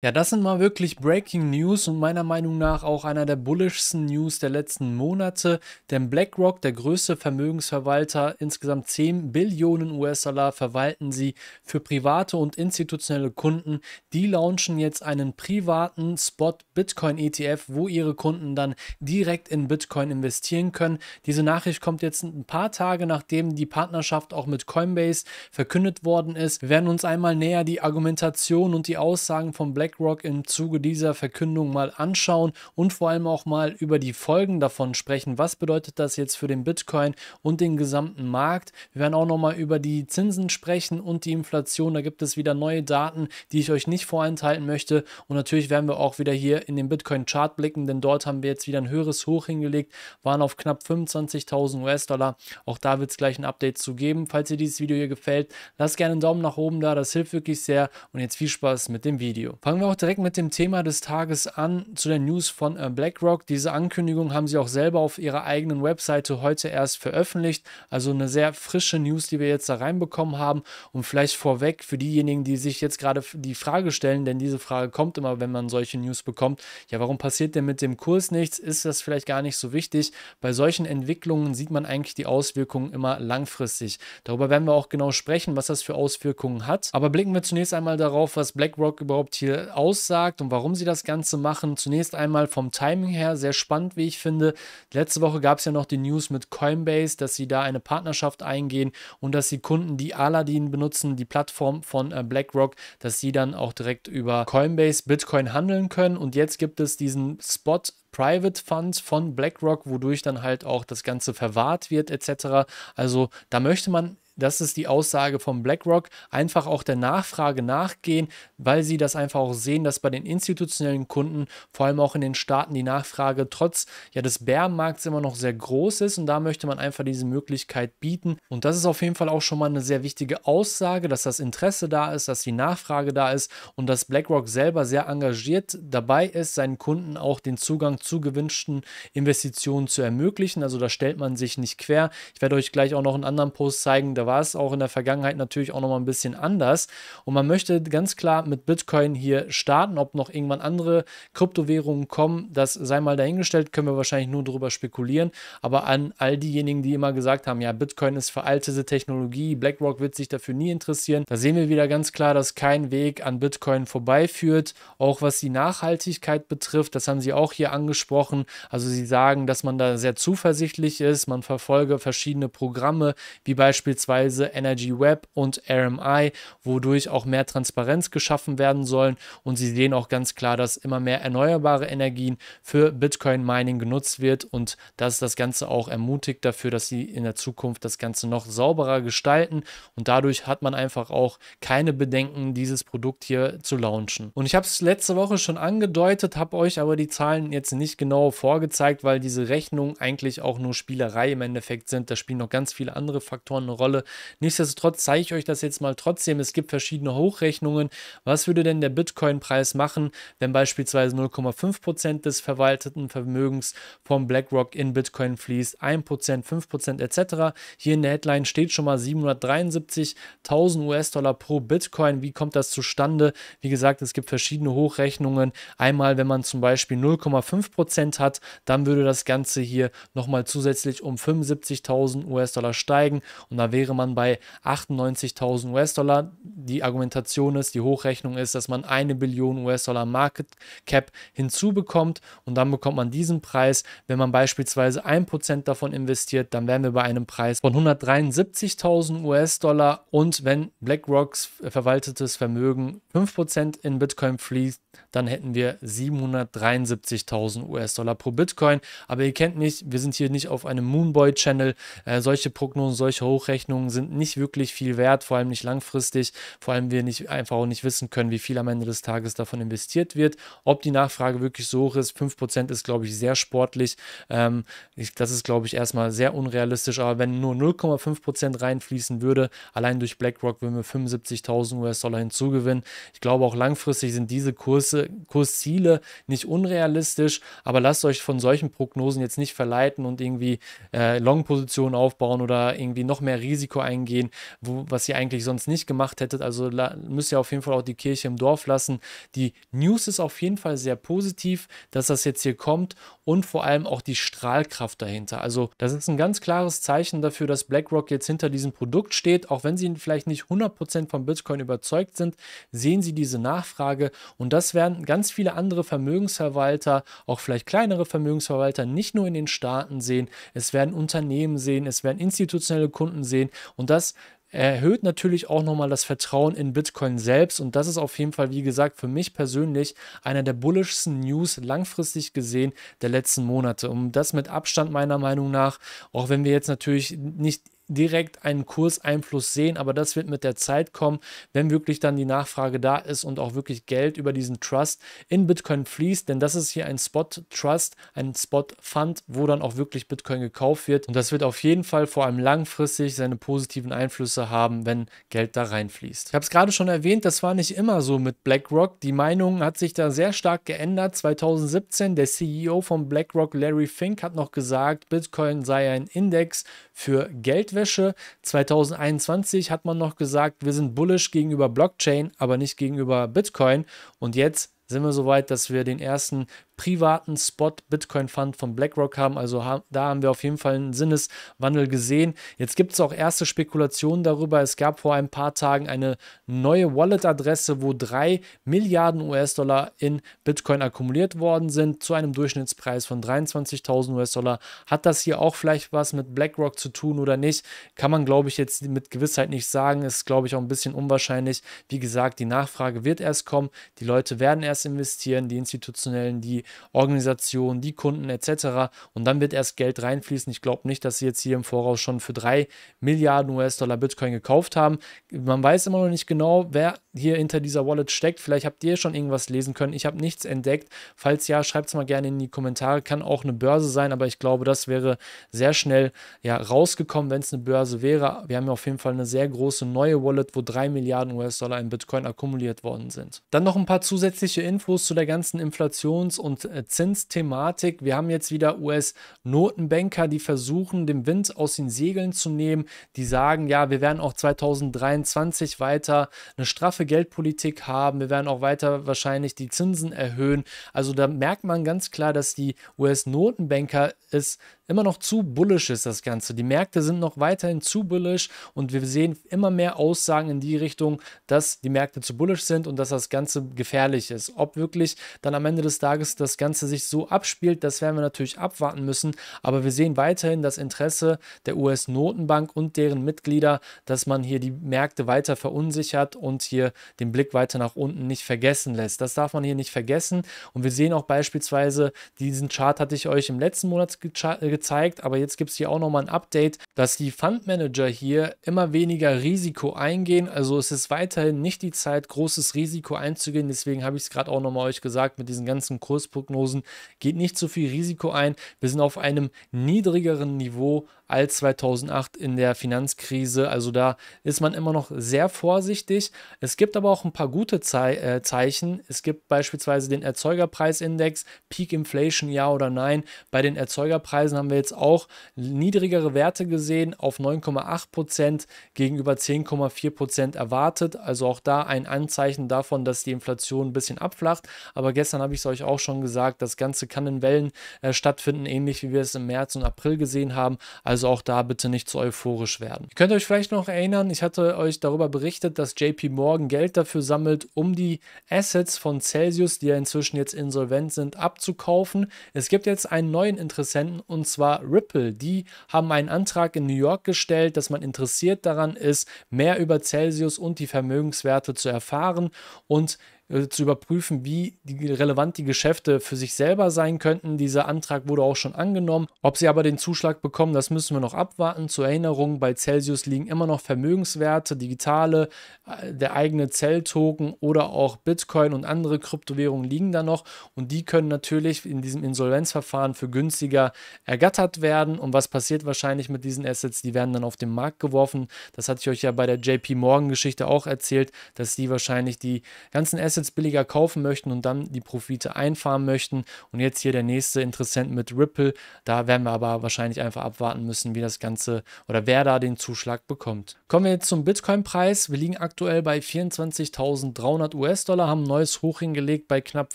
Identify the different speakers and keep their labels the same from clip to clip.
Speaker 1: Ja, das sind mal wirklich Breaking News und meiner Meinung nach auch einer der bullischsten News der letzten Monate, denn BlackRock, der größte Vermögensverwalter, insgesamt 10 Billionen US-Dollar verwalten sie für private und institutionelle Kunden. Die launchen jetzt einen privaten Spot Bitcoin ETF, wo ihre Kunden dann direkt in Bitcoin investieren können. Diese Nachricht kommt jetzt ein paar Tage nachdem die Partnerschaft auch mit Coinbase verkündet worden ist. Wir werden uns einmal näher die Argumentation und die Aussagen von BlackRock BlackRock im Zuge dieser Verkündung mal anschauen und vor allem auch mal über die Folgen davon sprechen. Was bedeutet das jetzt für den Bitcoin und den gesamten Markt? Wir werden auch noch mal über die Zinsen sprechen und die Inflation. Da gibt es wieder neue Daten, die ich euch nicht vorenthalten möchte. Und natürlich werden wir auch wieder hier in den Bitcoin-Chart blicken, denn dort haben wir jetzt wieder ein höheres Hoch hingelegt, waren auf knapp 25.000 US-Dollar. Auch da wird es gleich ein Update zu geben. Falls dir dieses Video hier gefällt, lasst gerne einen Daumen nach oben da. Das hilft wirklich sehr. Und jetzt viel Spaß mit dem Video. Fangen fangen wir auch direkt mit dem Thema des Tages an, zu den News von äh, BlackRock. Diese Ankündigung haben sie auch selber auf ihrer eigenen Webseite heute erst veröffentlicht. Also eine sehr frische News, die wir jetzt da reinbekommen haben. Und vielleicht vorweg für diejenigen, die sich jetzt gerade die Frage stellen, denn diese Frage kommt immer, wenn man solche News bekommt. Ja, warum passiert denn mit dem Kurs nichts? Ist das vielleicht gar nicht so wichtig? Bei solchen Entwicklungen sieht man eigentlich die Auswirkungen immer langfristig. Darüber werden wir auch genau sprechen, was das für Auswirkungen hat. Aber blicken wir zunächst einmal darauf, was BlackRock überhaupt hier aussagt und warum sie das Ganze machen. Zunächst einmal vom Timing her sehr spannend, wie ich finde. Letzte Woche gab es ja noch die News mit Coinbase, dass sie da eine Partnerschaft eingehen und dass sie Kunden, die Aladdin benutzen, die Plattform von äh, BlackRock, dass sie dann auch direkt über Coinbase Bitcoin handeln können. Und jetzt gibt es diesen Spot Private Fund von BlackRock, wodurch dann halt auch das Ganze verwahrt wird etc. Also da möchte man das ist die Aussage von BlackRock. Einfach auch der Nachfrage nachgehen, weil sie das einfach auch sehen, dass bei den institutionellen Kunden, vor allem auch in den Staaten, die Nachfrage trotz ja, des Bärenmarkts immer noch sehr groß ist. Und da möchte man einfach diese Möglichkeit bieten. Und das ist auf jeden Fall auch schon mal eine sehr wichtige Aussage, dass das Interesse da ist, dass die Nachfrage da ist und dass BlackRock selber sehr engagiert dabei ist, seinen Kunden auch den Zugang zu gewünschten Investitionen zu ermöglichen. Also da stellt man sich nicht quer. Ich werde euch gleich auch noch einen anderen Post zeigen. Da war es auch in der Vergangenheit natürlich auch nochmal ein bisschen anders. Und man möchte ganz klar mit Bitcoin hier starten. Ob noch irgendwann andere Kryptowährungen kommen, das sei mal dahingestellt, können wir wahrscheinlich nur darüber spekulieren. Aber an all diejenigen, die immer gesagt haben, ja, Bitcoin ist veraltete Technologie, BlackRock wird sich dafür nie interessieren, da sehen wir wieder ganz klar, dass kein Weg an Bitcoin vorbeiführt. Auch was die Nachhaltigkeit betrifft, das haben sie auch hier angesprochen. Also sie sagen, dass man da sehr zuversichtlich ist. Man verfolge verschiedene Programme, wie beispielsweise beispielsweise Energy Web und RMI, wodurch auch mehr Transparenz geschaffen werden sollen. Und sie sehen auch ganz klar, dass immer mehr erneuerbare Energien für Bitcoin Mining genutzt wird und dass das Ganze auch ermutigt dafür, dass sie in der Zukunft das Ganze noch sauberer gestalten. Und dadurch hat man einfach auch keine Bedenken, dieses Produkt hier zu launchen. Und ich habe es letzte Woche schon angedeutet, habe euch aber die Zahlen jetzt nicht genau vorgezeigt, weil diese Rechnungen eigentlich auch nur Spielerei im Endeffekt sind. Da spielen noch ganz viele andere Faktoren eine Rolle. Rolle. Nichtsdestotrotz zeige ich euch das jetzt mal trotzdem. Es gibt verschiedene Hochrechnungen. Was würde denn der Bitcoin-Preis machen, wenn beispielsweise 0,5% des verwalteten Vermögens von BlackRock in Bitcoin fließt, 1%, 5% etc. Hier in der Headline steht schon mal 773.000 US-Dollar pro Bitcoin. Wie kommt das zustande? Wie gesagt, es gibt verschiedene Hochrechnungen. Einmal, wenn man zum Beispiel 0,5% hat, dann würde das Ganze hier nochmal zusätzlich um 75.000 US-Dollar steigen und da wäre wäre man bei 98.000 US-Dollar. Die Argumentation ist, die Hochrechnung ist, dass man eine Billion US-Dollar Market Cap hinzubekommt und dann bekommt man diesen Preis. Wenn man beispielsweise 1% davon investiert, dann wären wir bei einem Preis von 173.000 US-Dollar und wenn BlackRocks verwaltetes Vermögen 5% in Bitcoin fließt, dann hätten wir 773.000 US-Dollar pro Bitcoin. Aber ihr kennt nicht, wir sind hier nicht auf einem Moonboy-Channel. Äh, solche Prognosen, solche Hochrechnungen Hoffnungen sind nicht wirklich viel wert, vor allem nicht langfristig, vor allem wir nicht einfach auch nicht wissen können, wie viel am Ende des Tages davon investiert wird, ob die Nachfrage wirklich so hoch ist. 5% ist, glaube ich, sehr sportlich. Ähm, ich, das ist, glaube ich, erstmal sehr unrealistisch, aber wenn nur 0,5% reinfließen würde, allein durch BlackRock würden wir 75.000 US-Dollar hinzugewinnen. Ich glaube, auch langfristig sind diese Kurse, Kursziele nicht unrealistisch, aber lasst euch von solchen Prognosen jetzt nicht verleiten und irgendwie äh, Long-Positionen aufbauen oder irgendwie noch mehr Risiko Risiko eingehen, wo, was ihr eigentlich sonst nicht gemacht hättet. Also müsst ihr auf jeden Fall auch die Kirche im Dorf lassen. Die News ist auf jeden Fall sehr positiv, dass das jetzt hier kommt und vor allem auch die Strahlkraft dahinter. Also das ist ein ganz klares Zeichen dafür, dass BlackRock jetzt hinter diesem Produkt steht. Auch wenn sie vielleicht nicht 100% von Bitcoin überzeugt sind, sehen sie diese Nachfrage und das werden ganz viele andere Vermögensverwalter, auch vielleicht kleinere Vermögensverwalter, nicht nur in den Staaten sehen. Es werden Unternehmen sehen, es werden institutionelle Kunden sehen, und das erhöht natürlich auch nochmal das Vertrauen in Bitcoin selbst. Und das ist auf jeden Fall, wie gesagt, für mich persönlich einer der bullischsten News langfristig gesehen der letzten Monate. Und das mit Abstand meiner Meinung nach, auch wenn wir jetzt natürlich nicht direkt einen Kurseinfluss sehen, aber das wird mit der Zeit kommen, wenn wirklich dann die Nachfrage da ist und auch wirklich Geld über diesen Trust in Bitcoin fließt, denn das ist hier ein Spot Trust, ein Spot Fund, wo dann auch wirklich Bitcoin gekauft wird und das wird auf jeden Fall vor allem langfristig seine positiven Einflüsse haben, wenn Geld da reinfließt. Ich habe es gerade schon erwähnt, das war nicht immer so mit BlackRock. Die Meinung hat sich da sehr stark geändert. 2017 der CEO von BlackRock Larry Fink hat noch gesagt, Bitcoin sei ein Index für Geldwert Geldwäsche. 2021 hat man noch gesagt, wir sind bullish gegenüber Blockchain, aber nicht gegenüber Bitcoin. Und jetzt sind wir soweit, dass wir den ersten privaten Spot Bitcoin Fund von BlackRock haben. Also da haben wir auf jeden Fall einen Sinneswandel gesehen. Jetzt gibt es auch erste Spekulationen darüber. Es gab vor ein paar Tagen eine neue Wallet-Adresse, wo 3 Milliarden US-Dollar in Bitcoin akkumuliert worden sind zu einem Durchschnittspreis von 23.000 US-Dollar. Hat das hier auch vielleicht was mit BlackRock zu tun oder nicht? Kann man, glaube ich, jetzt mit Gewissheit nicht sagen. Ist, glaube ich, auch ein bisschen unwahrscheinlich. Wie gesagt, die Nachfrage wird erst kommen. Die Leute werden erst erst investieren, die institutionellen, die Organisationen, die Kunden etc. Und dann wird erst Geld reinfließen. Ich glaube nicht, dass sie jetzt hier im Voraus schon für 3 Milliarden US-Dollar Bitcoin gekauft haben. Man weiß immer noch nicht genau, wer hier hinter dieser Wallet steckt. Vielleicht habt ihr schon irgendwas lesen können. Ich habe nichts entdeckt. Falls ja, schreibt es mal gerne in die Kommentare. Kann auch eine Börse sein, aber ich glaube, das wäre sehr schnell ja, rausgekommen, wenn es eine Börse wäre. Wir haben ja auf jeden Fall eine sehr große neue Wallet, wo 3 Milliarden US-Dollar in Bitcoin akkumuliert worden sind. Dann noch ein paar zusätzliche Infos zu der ganzen Inflations- und äh, Zinsthematik. Wir haben jetzt wieder US-Notenbanker, die versuchen, den Wind aus den Segeln zu nehmen. Die sagen, ja, wir werden auch 2023 weiter eine straffe Geldpolitik haben. Wir werden auch weiter wahrscheinlich die Zinsen erhöhen. Also da merkt man ganz klar, dass die US-Notenbanker es immer noch zu bullisch ist das Ganze. Die Märkte sind noch weiterhin zu bullisch und wir sehen immer mehr Aussagen in die Richtung, dass die Märkte zu bullisch sind und dass das Ganze gefährlich ist. Ob wirklich dann am Ende des Tages das Ganze sich so abspielt, das werden wir natürlich abwarten müssen. Aber wir sehen weiterhin das Interesse der US-Notenbank und deren Mitglieder, dass man hier die Märkte weiter verunsichert und hier den Blick weiter nach unten nicht vergessen lässt. Das darf man hier nicht vergessen. Und wir sehen auch beispielsweise, diesen Chart hatte ich euch im letzten Monat gezeigt gezeigt, aber jetzt gibt es hier auch nochmal ein Update, dass die Fundmanager hier immer weniger Risiko eingehen. Also es ist weiterhin nicht die Zeit, großes Risiko einzugehen. Deswegen habe ich es gerade auch nochmal euch gesagt, mit diesen ganzen Kursprognosen geht nicht so viel Risiko ein. Wir sind auf einem niedrigeren Niveau als 2008 in der Finanzkrise. Also da ist man immer noch sehr vorsichtig. Es gibt aber auch ein paar gute Ze äh, Zeichen. Es gibt beispielsweise den Erzeugerpreisindex, Peak Inflation ja oder nein. Bei den Erzeugerpreisen haben wir jetzt auch niedrigere Werte gesehen auf 9,8 gegenüber 10,4 erwartet. Also auch da ein Anzeichen davon, dass die Inflation ein bisschen abflacht. Aber gestern habe ich es euch auch schon gesagt, das Ganze kann in Wellen äh, stattfinden, ähnlich wie wir es im März und April gesehen haben. Also also auch da bitte nicht zu euphorisch werden. Ihr könnt euch vielleicht noch erinnern, ich hatte euch darüber berichtet, dass JP Morgan Geld dafür sammelt, um die Assets von Celsius, die ja inzwischen jetzt insolvent sind, abzukaufen. Es gibt jetzt einen neuen Interessenten und zwar Ripple. Die haben einen Antrag in New York gestellt, dass man interessiert daran ist, mehr über Celsius und die Vermögenswerte zu erfahren und äh, zu überprüfen, wie die, relevant die Geschäfte für sich selber sein könnten. Dieser Antrag wurde auch schon angenommen. Ob sie aber den Zuschlag bekommen, das müssen wir noch abwarten. Zur Erinnerung, bei Celsius liegen immer noch Vermögenswerte, digitale, äh, der eigene Zell-Token oder auch Bitcoin und andere Kryptowährungen liegen da noch und die können natürlich in diesem Insolvenzverfahren für günstiger ergattert werden. Und was passiert wahrscheinlich mit diesen Assets? Die werden dann auf den Markt geworfen. Das hatte ich euch ja bei der JP Morgan Geschichte auch erzählt, dass die wahrscheinlich die ganzen Assets jetzt billiger kaufen möchten und dann die Profite einfahren möchten. Und jetzt hier der nächste Interessent mit Ripple. Da werden wir aber wahrscheinlich einfach abwarten müssen, wie das Ganze oder wer da den Zuschlag bekommt. Kommen wir jetzt zum Bitcoin-Preis. Wir liegen aktuell bei 24.300 US-Dollar, haben ein neues Hoch hingelegt bei knapp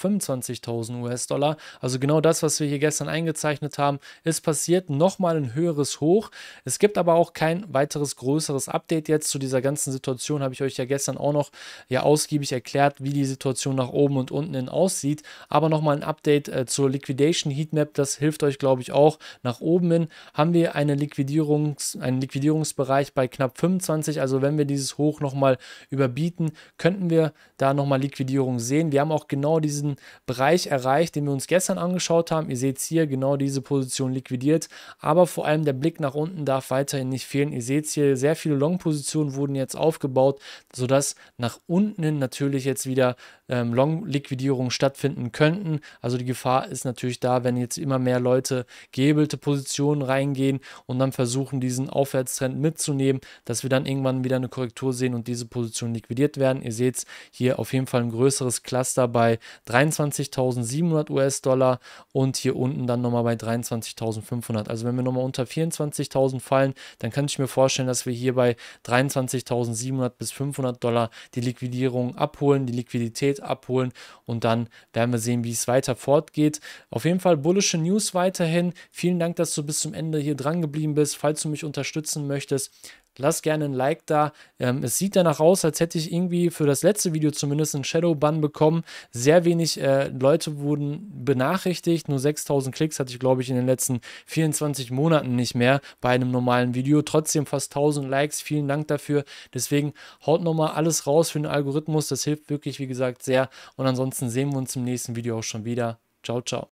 Speaker 1: 25.000 US-Dollar. Also genau das, was wir hier gestern eingezeichnet haben, ist passiert. Nochmal ein höheres Hoch. Es gibt aber auch kein weiteres größeres Update jetzt zu dieser ganzen Situation. Habe ich euch ja gestern auch noch ja ausgiebig erklärt, wie diese Situation nach oben und unten hin aussieht. Aber nochmal ein Update äh, zur Liquidation Heatmap, das hilft euch, glaube ich, auch. Nach oben hin haben wir eine Liquidierungs-, einen Liquidierungsbereich bei knapp 25. Also wenn wir dieses Hoch nochmal überbieten, könnten wir da nochmal Liquidierung sehen. Wir haben auch genau diesen Bereich erreicht, den wir uns gestern angeschaut haben. Ihr seht es hier, genau diese Position liquidiert. Aber vor allem der Blick nach unten darf weiterhin nicht fehlen. Ihr seht es hier, sehr viele Long-Positionen wurden jetzt aufgebaut, sodass nach unten natürlich jetzt wieder ähm, Long-Liquidierungen stattfinden könnten. Also die Gefahr ist natürlich da, wenn jetzt immer mehr Leute gehebelte Positionen reingehen und dann versuchen, diesen Aufwärtstrend mitzunehmen, dass wir dann irgendwann wieder eine Korrektur sehen und diese Positionen liquidiert werden. Ihr seht hier auf jeden Fall ein größeres Cluster bei 23.700 US-Dollar und hier unten dann nochmal bei 23.500. Also wenn wir nochmal unter 24.000 fallen, dann kann ich mir vorstellen, dass wir hier bei 23.700 bis 500 Dollar die Liquidierung abholen, die Liquidität Liquidität abholen und dann werden wir sehen, wie es weiter fortgeht. Auf jeden Fall bullische News weiterhin. Vielen Dank, dass du bis zum Ende hier dran geblieben bist. Falls du mich unterstützen möchtest, Lasst gerne ein Like da. Ähm, es sieht danach aus, als hätte ich irgendwie für das letzte Video zumindest einen Shadow-Bun bekommen. Sehr wenig äh, Leute wurden benachrichtigt. Nur 6000 Klicks hatte ich, glaube ich, in den letzten 24 Monaten nicht mehr bei einem normalen Video. Trotzdem fast 1000 Likes. Vielen Dank dafür. Deswegen haut nochmal alles raus für den Algorithmus. Das hilft wirklich, wie gesagt, sehr. Und ansonsten sehen wir uns im nächsten Video auch schon wieder. Ciao, ciao.